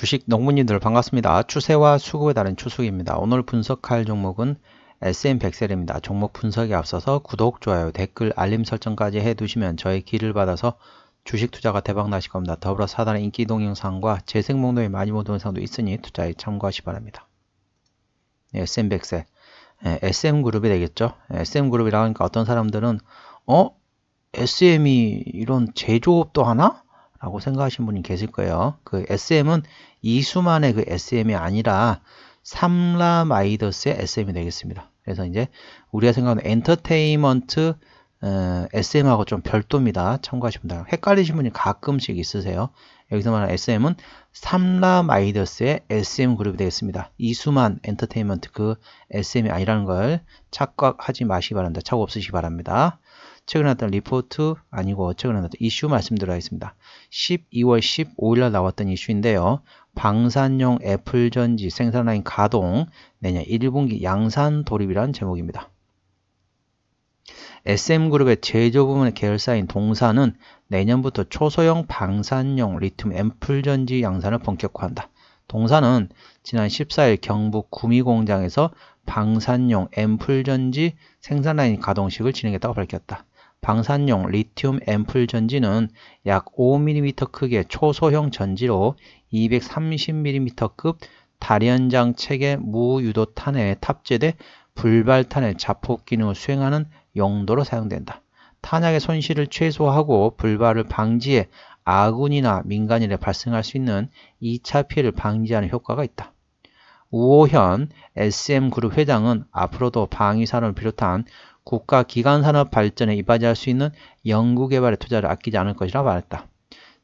주식 농문님들 반갑습니다. 추세와 수급에 따른 추수입니다. 오늘 분석할 종목은 SM100셀입니다. 종목 분석에 앞서서 구독, 좋아요, 댓글, 알림 설정까지 해두시면 저의 길을 받아서 주식 투자가 대박나실 겁니다. 더불어 사단의 인기 동영상과 재생 목록의 많이 모든 영상도 있으니 투자에 참고하시 바랍니다. SM100셀 SM그룹이 되겠죠. 네, SM그룹이라 하니까 어떤 사람들은 어? SM이 이런 제조업도 하나? 라고 생각하시는 분이 계실 거예요. 그 SM은 이수만의 그 SM이 아니라 삼라마이더스의 SM이 되겠습니다. 그래서 이제 우리가 생각하는 엔터테인먼트 SM하고 어, 좀 별도입니다. 참고하시면 돼요. 헷갈리신 분이 가끔씩 있으세요. 여기서 말하는 SM은 삼라 마이더스의 SM 그룹이 되겠습니다. 이수만 엔터테인먼트 그 SM이 아니라는 걸 착각하지 마시기 바랍니다. 착오 없으시기 바랍니다. 최근에 나왔던 리포트 아니고 최근에 나왔던 이슈 말씀드리겠습니다. 12월 15일날 나왔던 이슈인데요. 방산용 애플 전지 생산라인 가동 내년 1분기 양산 돌입이란 제목입니다. SM그룹의 제조 부문의 계열사인 동산은 내년부터 초소형 방산용 리튬 앰플 전지 양산을 본격화한다. 동산은 지난 14일 경북 구미공장에서 방산용 앰플 전지 생산 라인 가동식을 진행했다고 밝혔다. 방산용 리튬 앰플 전지는 약 5mm 크기의 초소형 전지로 230mm급 다련장 리 체계 무유도탄에 탑재돼 불발탄의 자폭 기능을 수행하는 용도로 사용된다. 탄약의 손실을 최소화하고 불발을 방지해 아군이나 민간인에 발생할 수 있는 2차 피해를 방지하는 효과가 있다. 우호현 SM그룹 회장은 앞으로도 방위산업을 비롯한 국가기관산업 발전에 이바지할 수 있는 연구개발에 투자를 아끼지 않을 것이라 말했다.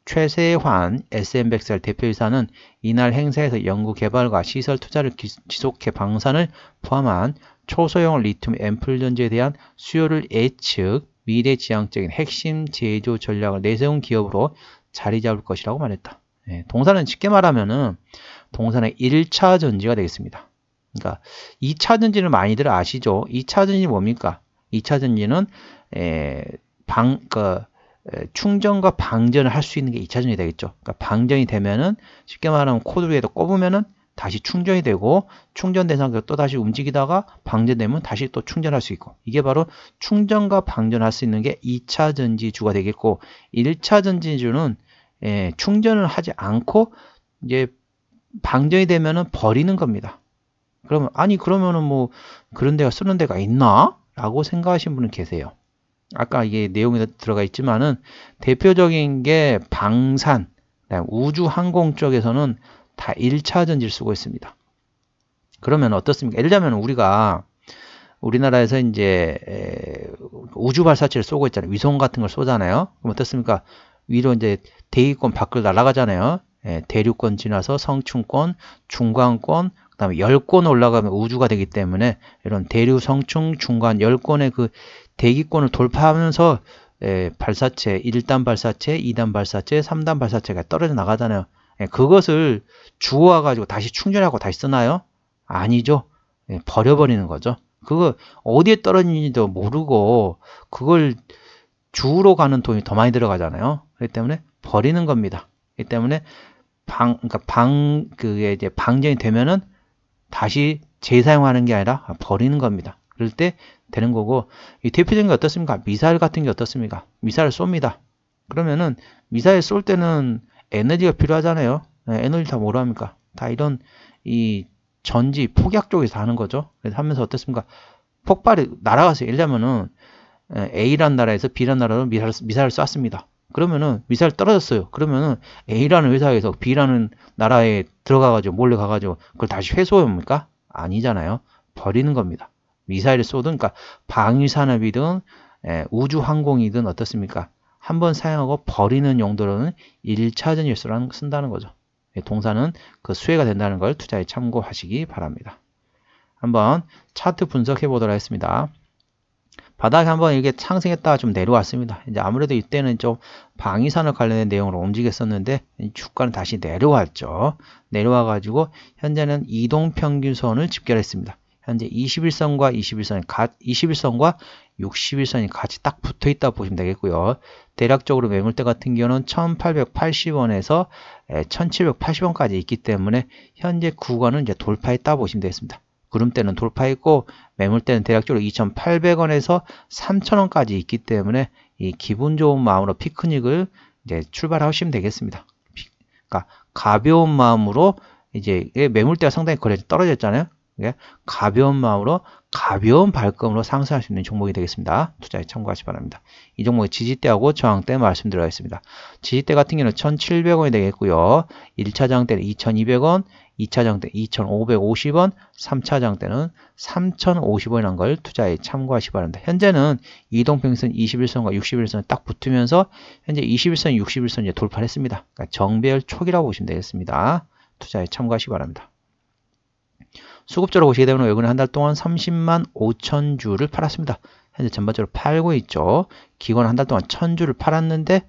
최세환 SM백셀 대표이사는 이날 행사에서 연구개발과 시설 투자를 지속해 방산을 포함한 초소형 리튬 앰플 전지에 대한 수요를 예측, 미래지향적인 핵심 제조 전략을 내세운 기업으로 자리 잡을 것이라고 말했다. 예, 동사는 쉽게 말하면은 동사는 1차 전지가 되겠습니다. 그러니까 2차 전지는 많이들 아시죠? 2차 전지 뭡니까? 2차 전지는 에, 예, 방, 그, 예, 충전과 방전을 할 수 있는 게 2차 전이 되겠죠. 그러니까 방전이 되면은 쉽게 말하면 코드 위에도 꼽으면은 다시 충전이 되고 충전 대상이 또 다시 움직이다가 방전되면 다시 또 충전할 수 있고 이게 바로 충전과 방전할 수 있는 게 2차 전지주가 되겠고 1차 전지주는 예, 충전을 하지 않고 이제 방전이 되면은 버리는 겁니다. 그러면 아니 그러면은 뭐 그런 데가 쓰는 데가 있나? 라고 생각하시는 분은 계세요. 아까 이게 내용에 들어가 있지만은 대표적인 게 방산, 우주항공 쪽에서는 다 1차 전지를 쓰고 있습니다. 그러면 어떻습니까? 예를 들면 우리가 우리나라에서 이제 우주 발사체를 쏘고 있잖아요. 위성 같은 걸 쏘잖아요. 그럼 어떻습니까? 위로 이제 대기권 밖을 날아가잖아요. 예, 대륙권 지나서 성충권 중간권, 그 다음에 열권 올라가면 우주가 되기 때문에 이런 대류성충 중간, 열권의 그 대기권을 돌파하면서 예, 발사체, 1단 발사체, 2단 발사체, 3단 발사체가 떨어져 나가잖아요. 예, 그것을 주워 가지고 다시 충전하고 다시 쓰나요? 아니죠. 예, 버려버리는 거죠. 그거 어디에 떨어지는지도 모르고 그걸 주우러 가는 돈이 더 많이 들어가잖아요. 그렇기 때문에 버리는 겁니다. 그렇기 때문에 방, 그러니까 방, 그게 이제 방전이 되면은 다시 재사용하는 게 아니라 아, 버리는 겁니다. 그럴 때 되는 거고, 이 대표적인 게 어떻습니까? 미사일 같은 게 어떻습니까? 미사일 쏩니다. 그러면은 미사일 쏠 때는 에너지가 필요하잖아요. 네, 에너지 다 뭐로 합니까? 다 이런 이 전지 폭약 쪽에서 하는 거죠. 그래서 하면서 어떻습니까? 폭발이 날아가서 예를 면은 예, A라는 나라에서 B라는 나라로 미사일, 미사일을 쐈습니다. 그러면은 미사일 떨어졌어요. 그러면은 A라는 회사에서 B라는 나라에 들어가가지고 몰려 가가지고 그걸 다시 회수합니까 아니잖아요. 버리는 겁니다. 미사일을 쏘든 그러니까 방위산업이든 예, 우주항공이든 어떻습니까? 한번 사용하고 버리는 용도로는 1차전 일수라는 쓴다는 거죠. 예, 동사는 그 수혜가 된다는 걸 투자에 참고하시기 바랍니다. 한번 차트 분석해 보도록 하겠습니다. 바닥에 한번 이렇게 상승했다가 좀 내려왔습니다. 이제 아무래도 이때는 좀 방위산업 관련된 내용으로 움직였었는데 주가는 다시 내려왔죠. 내려와가지고 현재는 이동평균선을 집결했습니다. 현재 21선과 21선이 가, 21선과 61선이 같이 딱 붙어 있다 보시면 되겠고요. 대략적으로 매물대 같은 경우는 1880원에서 1780원까지 있기 때문에 현재 구간은 이제 돌파했다 보시면 되겠습니다. 구름대는 돌파했고 매물대는 대략적으로 2800원에서 3000원까지 있기 때문에 이 기분 좋은 마음으로 피크닉을 이제 출발하시면 되겠습니다. 그러니까 가벼운 마음으로 이제 매물대가 상당히 거래 떨어졌잖아요. 예? 가벼운 마음으로 가벼운 발걸음으로 상승할 수 있는 종목이 되겠습니다. 투자에 참고하시 바랍니다. 이 종목의 지지대하고 저항대 말씀드리겠습니다. 지지대 같은 경우는 1,700원이 되겠고요. 1차 장대는 2,200원, 2차 장대 2,550원, 3차 장대는 3 0 5 0원이라는걸 투자에 참고하시 바랍니다. 현재는 이동평선 균 21선과 61선 딱 붙으면서 현재 21선, 61선 이제 돌파했습니다. 그러니까 정배열 초기라고 보시면 되겠습니다. 투자에 참고하시기 바랍니다. 수급자로 보시게 되면 외국인한 달 동안 30만 5천 주를 팔았습니다. 현재 전반적으로 팔고 있죠. 기관은 한 달 동안 천주를 팔았는데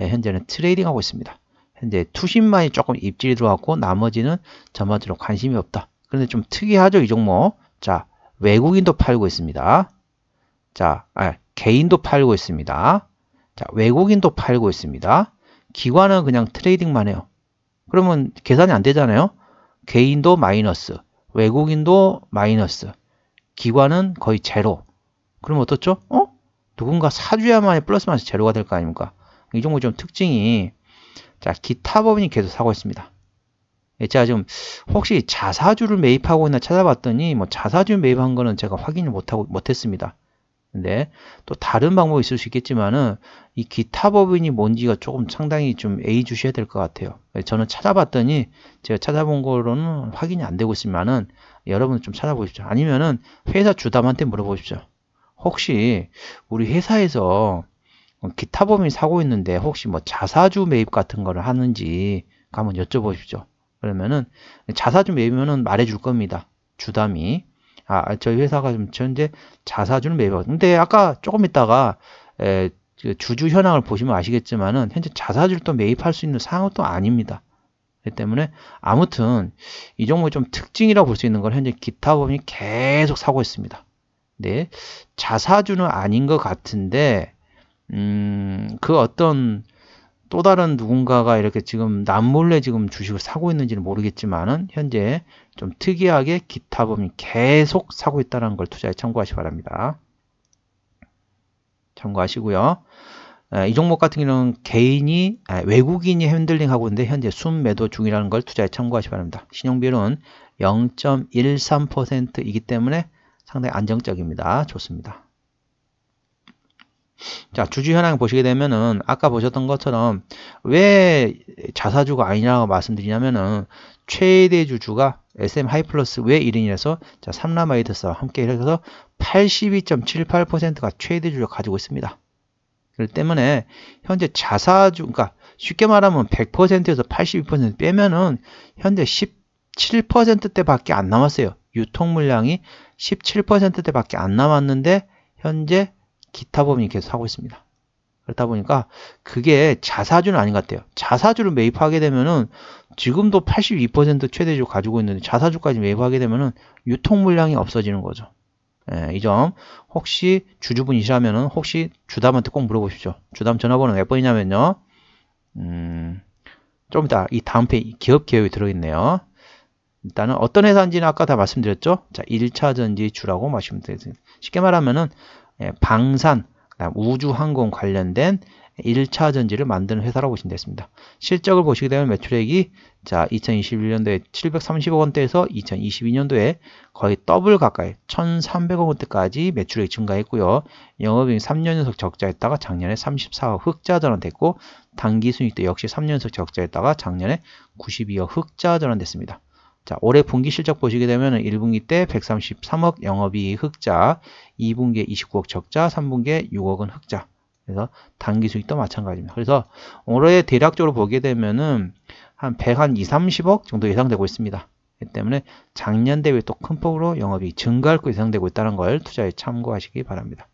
예, 현재는 트레이딩하고 있습니다. 현재 투신만이 조금 입질이 들어왔고 나머지는 전반적으로 관심이 없다. 그런데 좀 특이하죠 이 종목. 자 외국인도 팔고 있습니다. 자 아, 개인도 팔고 있습니다. 자 외국인도 팔고 있습니다. 기관은 그냥 트레이딩만 해요. 그러면 계산이 안 되잖아요. 개인도 마이너스, 외국인도 마이너스, 기관은 거의 제로. 그럼 어떻죠? 어? 누군가 사주야만의 플러스 마이너스 제로가 될 거 아닙니까? 이 정도 좀 특징이 자 기타 법인이 계속 사고 있습니다. 예, 제가 지금 혹시 자사주를 매입하고 있나 찾아봤더니 뭐 자사주 매입한 거는 제가 확인을 못하고 못했습니다. 근데 네. 또 다른 방법이 있을 수 있겠지만은 이 기타 법인이 뭔지가 조금 상당히 좀애이주셔야될 것 같아요. 네, 저는 찾아봤더니 제가 찾아본 거로는 확인이 안 되고 있으면은 여러분 좀 찾아보십시오. 아니면은 회사 주담한테 물어보십시오. 혹시 우리 회사에서 기타 법인 사고 있는데 혹시 뭐 자사주 매입 같은 거를 하는지 한번 여쭤보십시오. 그러면은 자사주 매입면은 말해줄 겁니다. 주담이 아, 저희 회사가 좀 현재 자사주는 매입하고 근데 아까 조금 있다가 에, 그 주주 현황을 보시면 아시겠지만은 현재 자사주를 또 매입할 수 있는 상황은 또 아닙니다. 그렇기 때문에 아무튼 이 종목의 좀 특징이라고 볼 수 있는 건 현재 기타 법인이 계속 사고 있습니다. 네, 자사주는 아닌 것 같은데 음, 그 어떤 또 다른 누군가가 이렇게 지금 남몰래 지금 주식을 사고 있는지는 모르겠지만은 현재 좀 특이하게 기타 범이 계속 사고 있다는 걸 투자에 참고하시 기 바랍니다. 참고하시고요. 이 종목 같은 경우는 개인이 외국인이 핸들링하고 있는데 현재 순매도 중이라는 걸 투자에 참고하시 기 바랍니다. 신용비율은 0.13%이기 때문에 상당히 안정적입니다. 좋습니다. 자, 주주 현황 보시게 되면은 아까 보셨던 것처럼 왜 자사주가 아니냐고 말씀드리냐면은 최대 주주가 SM 하이플러스 왜 1인이라서 자, 삼라마이더스와 함께 해서 82.78%가 최대 주주 가지고 있습니다. 그렇기 때문에 현재 자사주 그러니까 쉽게 말하면 100%에서 82% 빼면은 현재 17%대밖에 안 남았어요. 유통 물량이 17%대밖에 안 남았는데 현재 기타법인이 계속 하고 있습니다. 그렇다 보니까 그게 자사주는 아닌 것 같아요. 자사주를 매입하게 되면은 지금도 82% 최대주 가지고 있는데 자사주까지 매입하게 되면은 유통 물량이 없어지는 거죠. 예, 이점 혹시 주주분이시라면은 혹시 주담한테 꼭 물어보십시오. 주담 전화번호 몇 번이냐면요. 음, 좀 이따 이 다음 페이지 기업 개획이 들어있네요. 일단은 어떤 회사인지는 아까 다 말씀드렸죠. 자, 1차 전지 주라고 말씀드렸습니다. 쉽게 말하면은 예, 방산, 우주항공 관련된 1차 전지를 만드는 회사라고 보시면 되겠습니다. 실적을 보시게 되면 매출액이 자 2021년도에 730억 원대에서 2022년도에 거의 더블 가까이 1,300억 원대까지 매출액이 증가했고요. 영업이익 3년 연속 적자였다가 작년에 34억 흑자 전환됐고 단기 순익도 역시 3년 연속 적자였다가 작년에 92억 흑자 전환됐습니다. 자, 올해 분기 실적 보시게 되면 1분기 때 133억 영업이익 흑자, 2분기에 29억 적자, 3분기에 6억은 흑자. 그래서 단기 수익도 마찬가지입니다. 그래서 올해 대략적으로 보게 되면은 한 100, 한 2, 0 30억 정도 예상되고 있습니다. 때문에 작년 대비 또 큰 폭으로 영업이 증가할 것 예상되고 있다는 걸 투자에 참고하시기 바랍니다.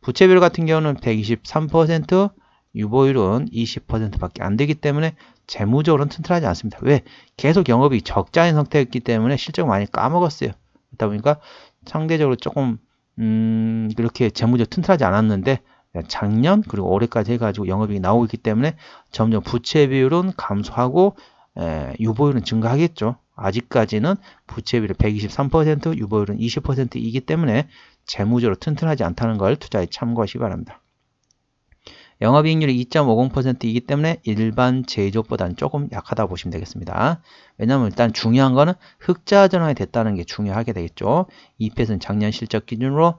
부채별 같은 경우는 123%, 유보율은 20%밖에 안 되기 때문에 재무적으로는 튼튼하지 않습니다. 왜? 계속 영업이 적자인 상태였기 때문에 실적 많이 까먹었어요. 그러다 보니까 상대적으로 조금 음, 그렇게 재무적 으로 튼튼하지 않았는데 작년 그리고 올해까지 해가지고 영업이이 나오고 있기 때문에 점점 부채 비율은 감소하고 에, 유보율은 증가하겠죠. 아직까지는 부채 비율 123%, 유보율은 20%이기 때문에 재무적으로 튼튼하지 않다는 걸 투자에 참고하시기 바랍니다. 영업이익률이 2.50%이기 때문에 일반 제조보다는 조금 약하다 보시면 되겠습니다. 왜냐하면 일단 중요한 거는 흑자 전환이 됐다는 게 중요하게 되겠죠. EPS는 작년 실적 기준으로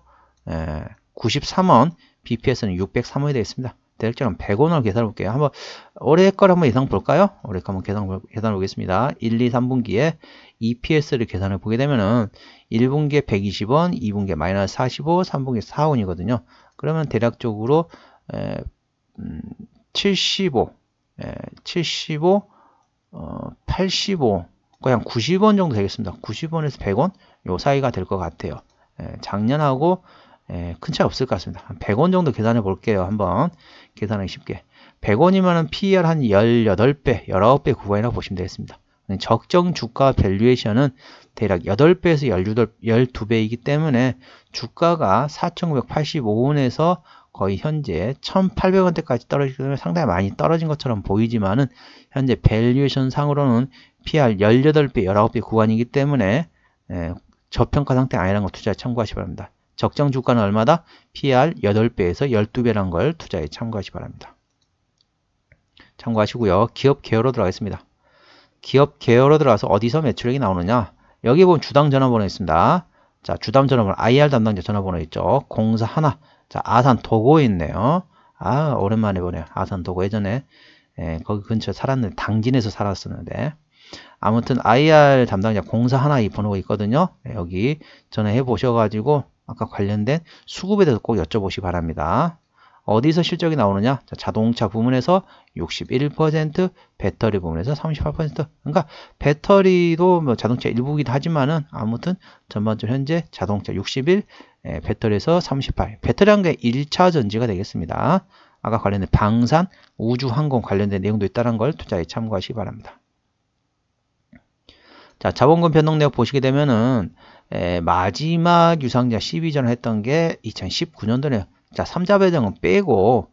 93원, BPS는 603원이 되겠습니다. 대략적으로 100원을 계산해 볼게요. 한번 올해 거를 한번 예상 볼까요? 올해 거 한번 계산 계산해 보겠습니다. 1, 2, 3분기에 EPS를 계산해 보게 되면은 1분기에 120원, 2분기에 마이너스 45, 3분기에 4원이거든요. 그러면 대략적으로 75, 75, 85, 거의 한 90원 정도 되겠습니다. 90원에서 100원 요 사이가 될 것 같아요. 예, 작년하고 예, 큰 차이 없을 것 같습니다. 한 100원 정도 계산해 볼게요. 한번 계산하기 쉽게. 100원이면 PER 한 18배, 19배 구간이라고 보시면 되겠습니다. 적정 주가 밸류에이션은 대략 8배에서 12배이기 때문에 주가가 4,985원에서 거의 현재 1800원대까지 떨어지면 상당히 많이 떨어진 것처럼 보이지만은 현재 밸류에이션 상으로는 PR 18배, 19배 구간이기 때문에 예, 저평가 상태 아니라는 걸 투자에 참고하시 바랍니다. 적정 주가는 얼마다? PR 8배에서 1 2배란걸 투자에 참고하시 바랍니다. 참고하시고요. 기업 계열로 들어가겠습니다. 기업 계열로 들어가서 어디서 매출액이 나오느냐? 여기 보면 주당 전화번호 있습니다. 자, 주담 전화번호 IR 담당자 전화번호 있죠. 공사 하나. 자, 아산 도고에 있네요. 아, 오랜만에 보네요. 아산 도고 예전에 예, 거기 근처에 살았는데 당진에서 살았었는데 아무튼 IR 담당자 공사 하나 이 번호가 있거든요. 예, 여기 전화해 보셔 가지고 아까 관련된 수급에 대해서 꼭 여쭤보시 기 바랍니다. 어디서 실적이 나오느냐? 자동차 부문에서 61%, 배터리 부문에서 38%. 그러니까 배터리도 뭐 자동차 일부기도 하지만은 아무튼 전반적으로 현재 자동차 61, 예, 배터리에서 38. 배터리한 게 1차 전지가 되겠습니다. 아까 관련된 방산, 우주, 항공 관련된 내용도 있다는 걸 투자에 참고하시기 바랍니다. 자, 자본금 변동 내역 보시게 되면은 에, 예, 마지막 유상자 12전을 했던 게 2019년도네요. 자, 3자 배정은 빼고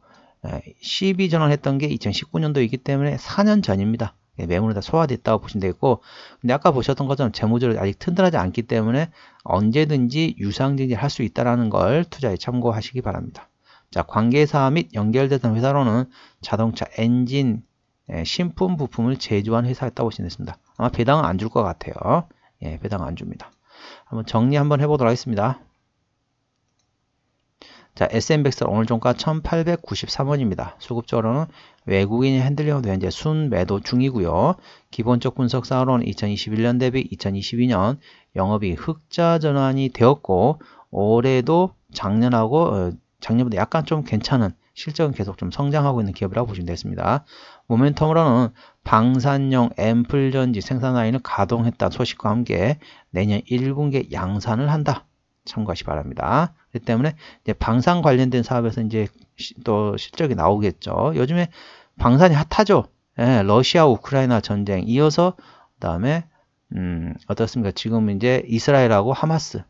12 예, 전환했던 게 2019년도이기 때문에 4년 전입니다. 예, 매물은 다 소화됐다고 보시면 되겠고 근데 아까 보셨던 것처럼 재무적으로 아직 튼튼하지 않기 때문에 언제든지 유상증진할수 있다는 걸 투자에 참고하시기 바랍니다. 자, 관계사 및 연결되던 회사로는 자동차 엔진, 예, 신품 부품을 제조한 회사였다고 보시면 됩니다. 아마 배당은 안 줄 것 같아요. 예, 배당 안 줍니다. 한번 정리 한번 해보도록 하겠습니다. 자, SM백설 오늘 종가 1893원입니다. 수급적으로는 외국인 핸들링으로 현재 순매도 중이고요. 기본적 분석 사로는 2021년 대비 2022년 영업이 흑자 전환이 되었고 올해도 작년하고 어, 작년보다 약간 좀 괜찮은 실적은 계속 좀 성장하고 있는 기업이라고 보시면 되겠습니다. 모멘텀으로는 방산용 앰플전지 생산 라인을 가동했다 소식과 함께 내년 1분기 양산을 한다. 참고하시 바랍니다. 그렇기 때문에 이제 방산 관련된 사업에서 이제 또 실적이 나오겠죠. 요즘에 방산이 핫하죠. 예, 러시아 우크라이나 전쟁 이어서 그다음에 음, 어떻습니까? 지금 이제 이스라엘하고 하마스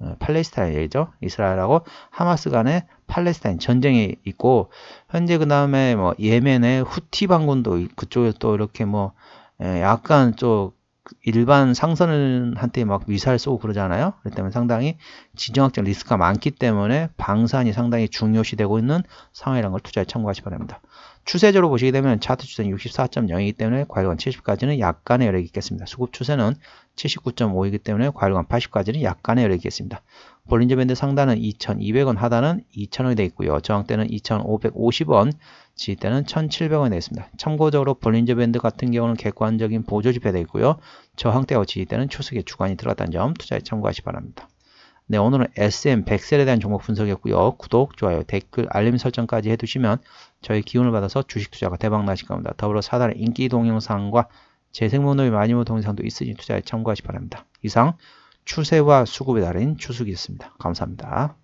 어, 팔레스타인 얘기죠. 이스라엘하고 하마스 간의 팔레스타인 전쟁이 있고 현재 그 다음에 뭐 예멘의 후티 반군도 그쪽에 또 이렇게 뭐 예, 약간 좀그 일반 상선한테 막 미사일 쏘고 그러잖아요. 그렇다면 상당히 지정학적 리스크가 많기 때문에 방산이 상당히 중요시되고 있는 상황이라는 걸 투자에 참고하시 기 바랍니다. 추세적으로 보시게 되면 차트 추세는 64.0이기 때문에 과열관 70까지는 약간의 여력이 있겠습니다. 수급 추세는 79.5이기 때문에 과열관 80까지는 약간의 여력이 있겠습니다. 볼린저 밴드 상단은 2200원, 하단은 2000원이 되어 있고요. 저항대는 2550원, 지지대는 1700원이 되어 있습니다. 참고적으로 볼린저 밴드 같은 경우는 객관적인 보조 지표가 되어 있고요. 저항대와 지지대는 추석에 주관이 들어갔다는 점 투자에 참고하시 기 바랍니다. 네, 오늘은 SM 1 0 0셀에 대한 종목 분석이었고요. 구독, 좋아요, 댓글, 알림 설정까지 해두시면 저희 기운을 받아서 주식 투자가 대박 나실 겁니다. 더불어 사단의 인기 동영상과 재생모노의 마니모 동영상도 있으니 투자에 참고하시 기 바랍니다. 이상 추세와 수급에 달인 추수기였습니다. 감사합니다.